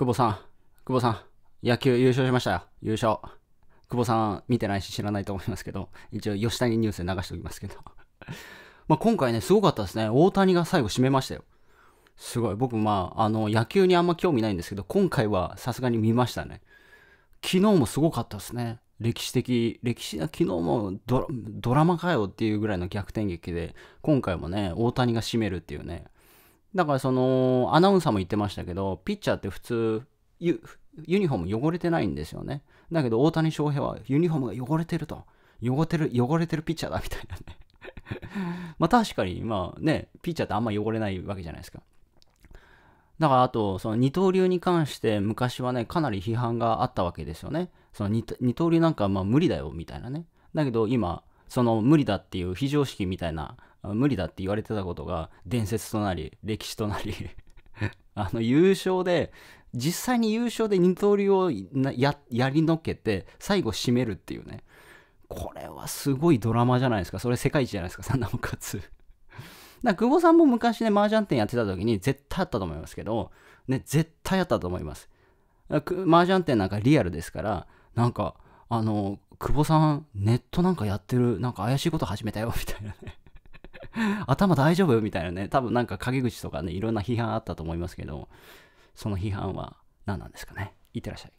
久保さん、久保さん、野球優勝しましたよ。優勝。久保さん見てないし知らないと思いますけど、一応吉谷ニュースで流しておきますけど。まあ今回ね、すごかったですね。大谷が最後締めましたよ。すごい。僕、まあ、あの、野球にあんま興味ないんですけど、今回はさすがに見ましたね。昨日もすごかったですね。歴史的、歴史、昨日もドラマかよっていうぐらいの逆転劇で、今回もね、大谷が締めるっていうね。だからその、アナウンサーも言ってましたけど、ピッチャーって普通、ユユニフォーム汚れてないんですよね。だけど大谷翔平はユニフォームが汚れてると。汚れてる、汚れてるピッチャーだみたいなね まあ確かに、まあね、ピッチャーってあんま汚れないわけじゃないですか。だからあと、その二刀流に関して昔はね、かなり批判があったわけですよね。その二刀流なんかまあ無理だよみたいなね。だけど今、その無理だっていう非常識みたいな無理だって言われてたことが伝説となり、歴史となり あの優勝で、実際に優勝で二刀流をやりのけて、最後締めるっていうね。これはすごいドラマじゃないですか。それ世界一じゃないですか、なおかつ。久保さんも昔ね、麻雀店やってた時に絶対あったと思いますけど、ね、絶対あったと思います。麻雀店なんかリアルですから、なんか、あの、久保さん、ネットなんかやってる、なんか怪しいこと始めたよ、みたいなね 頭大丈夫みたいなね、多分なんか陰口とかね、いろんな批判あったと思いますけど、その批判は何なんですかね。いってらっしゃい。